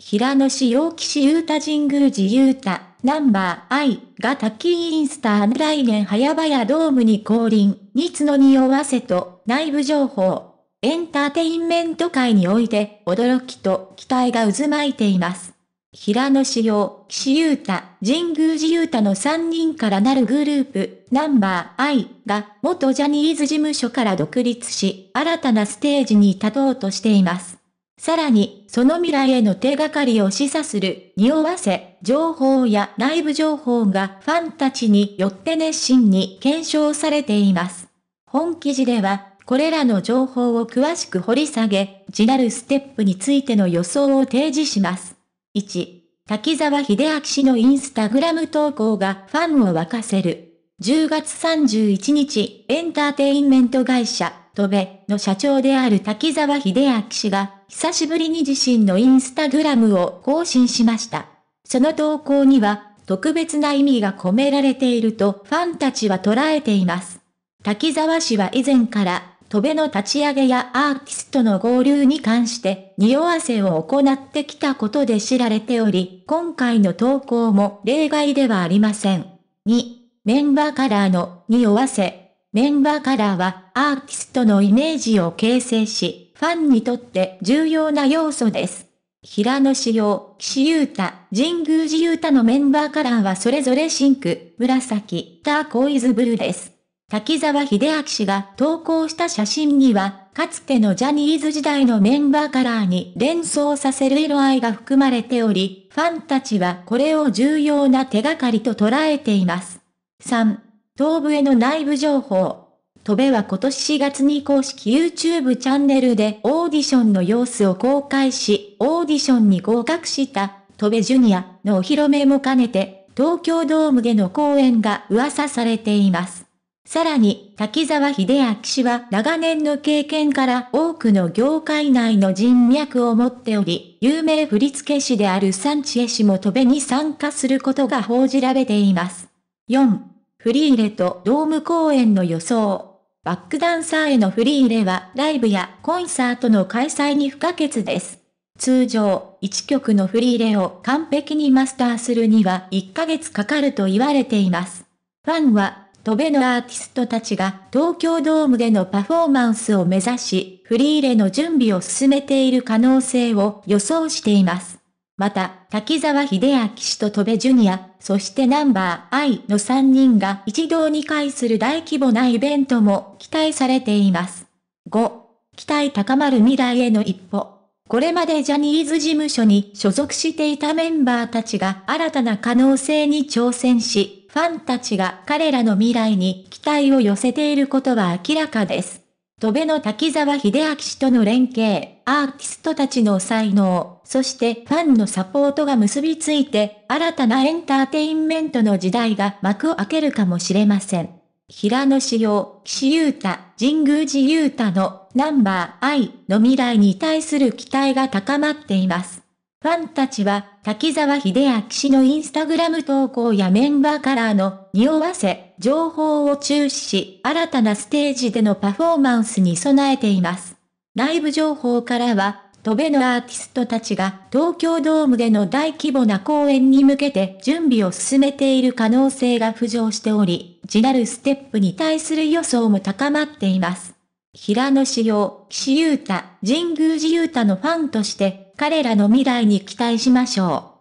平野市陽騎士雄太神宮寺ー太、ナンバー I がタッキーインスター来年早々ドームに降臨、ニツノに酔わせと、内部情報。エンターテインメント界において、驚きと期待が渦巻いています。平野紫陽、岸優太、神宮寺優太の3人からなるグループ、ナンバー I が元ジャニーズ事務所から独立し、新たなステージに立とうとしています。さらに、その未来への手がかりを示唆する、匂わせ、情報や内部情報がファンたちによって熱心に検証されています。本記事では、これらの情報を詳しく掘り下げ、次なるステップについての予想を提示します。1、滝沢秀明氏のインスタグラム投稿がファンを沸かせる。10月31日、エンターテインメント会社、戸部の社長である滝沢秀明氏が、久しぶりに自身のインスタグラムを更新しました。その投稿には、特別な意味が込められているとファンたちは捉えています。滝沢氏は以前から、戸部の立ち上げやアーティストの合流に関して、匂わせを行ってきたことで知られており、今回の投稿も例外ではありません。2、メンバーカラーの匂わせメンバーカラーはアーティストのイメージを形成し、ファンにとって重要な要素です。平野紫耀、岸優太、神宮寺優太のメンバーカラーはそれぞれシンク、紫、ターコイズブルーです。滝沢秀明氏が投稿した写真には、かつてのジャニーズ時代のメンバーカラーに連想させる色合いが含まれており、ファンたちはこれを重要な手がかりと捉えています。3、東部への内部情報。戸部は今年4月に公式 YouTube チャンネルでオーディションの様子を公開し、オーディションに合格した戸部ジュニアのお披露目も兼ねて、東京ドームでの公演が噂されています。さらに、滝沢秀明氏は長年の経験から多くの業界内の人脈を持っており、有名振付師であるサンチエ氏も戸部に参加することが報じられています。4. フリーレとドーム公演の予想。バックダンサーへのフリーレはライブやコンサートの開催に不可欠です。通常、1曲のフリーレを完璧にマスターするには1ヶ月かかると言われています。ファンは、トベのアーティストたちが東京ドームでのパフォーマンスを目指し、フリーレの準備を進めている可能性を予想しています。また、滝沢秀明氏と戸部ジュニア、そしてナンバー I の3人が一堂に会する大規模なイベントも期待されています。5、期待高まる未来への一歩。これまでジャニーズ事務所に所属していたメンバーたちが新たな可能性に挑戦し、ファンたちが彼らの未来に期待を寄せていることは明らかです。戸辺の滝沢秀明氏との連携、アーティストたちの才能、そしてファンのサポートが結びついて、新たなエンターテインメントの時代が幕を開けるかもしれません。平野紫耀、岸優太、神宮寺優太のナンバー I の未来に対する期待が高まっています。ファンたちは、滝沢秀明氏のインスタグラム投稿やメンバーカラーの匂わせ、情報を注視し、新たなステージでのパフォーマンスに備えています。内部情報からは、戸べのアーティストたちが東京ドームでの大規模な公演に向けて準備を進めている可能性が浮上しており、地なるステップに対する予想も高まっています。平野志陽、岸優太、神宮寺優太のファンとして、彼らの未来に期待しましょう。